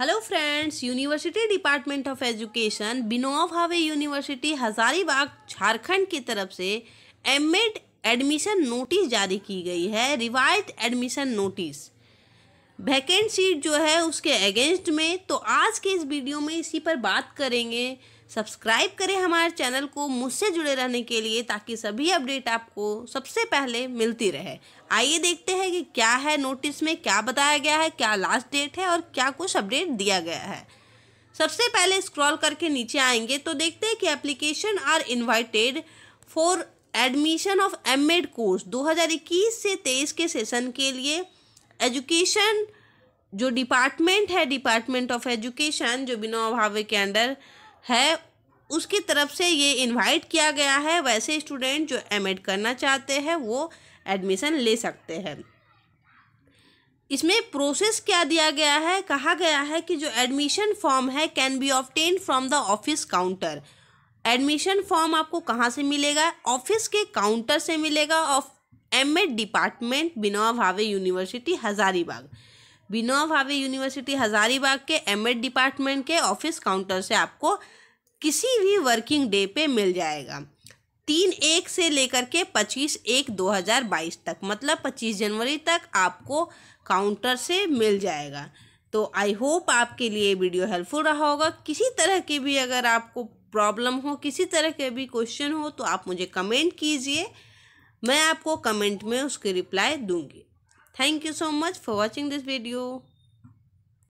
hello friends university department of education बिनोव Bhave university Hazaribagh Jharkhand की तरफ से एमएड एडमिशन नोटिस जारी की गई है revise admission notice vacant seat जो है उसके अगेंस्ट में तो आज के इस वीडियो में इसी पर बात करेंगे सब्सक्राइब करें हमारे चैनल को मुझसे जुड़े रहने के लिए ताकि सभी अपडेट आपको सबसे पहले मिलती रहे आइए देखते हैं कि क्या है नोटिस में क्या बताया गया है क्या लास्ट डेट है और क्या कुछ अपडेट दिया गया है सबसे पहले स्क्रॉल करके नीचे आएंगे तो देखते हैं कि application are invited for admission of M course दो से तेईस के सेशन के लिए एजुकेशन जो डिपार्टमेंट है डिपार्टमेंट ऑफ एजुकेशन जो बिना भावे के अंडर है उसकी तरफ से ये इनवाइट किया गया है वैसे स्टूडेंट जो एम करना चाहते हैं वो एडमिशन ले सकते हैं इसमें प्रोसेस क्या दिया गया है कहा गया है कि जो एडमिशन फॉर्म है can be obtain from the office counter admission form आपको कहाँ से मिलेगा ऑफिस के काउंटर से मिलेगा ऑफ एम एड डिपार्टमेंट बिना भावे यूनिवर्सिटी हज़ारीबाग बिना भावे यूनिवर्सिटी हज़ारीबाग के एम एड डिपार्टमेंट के ऑफिस काउंटर से आपको किसी भी वर्किंग डे पे मिल जाएगा तीन एक से लेकर के पच्चीस एक दो हज़ार बाईस तक मतलब पच्चीस जनवरी तक आपको काउंटर से मिल जाएगा तो आई होप आपके लिए वीडियो हेल्पफुल रहा होगा किसी तरह के भी अगर आपको प्रॉब्लम हो किसी तरह के भी क्वेश्चन हो तो आप मुझे कमेंट कीजिए मैं आपको कमेंट में उसकी रिप्लाई दूंगी thank you so much for watching this video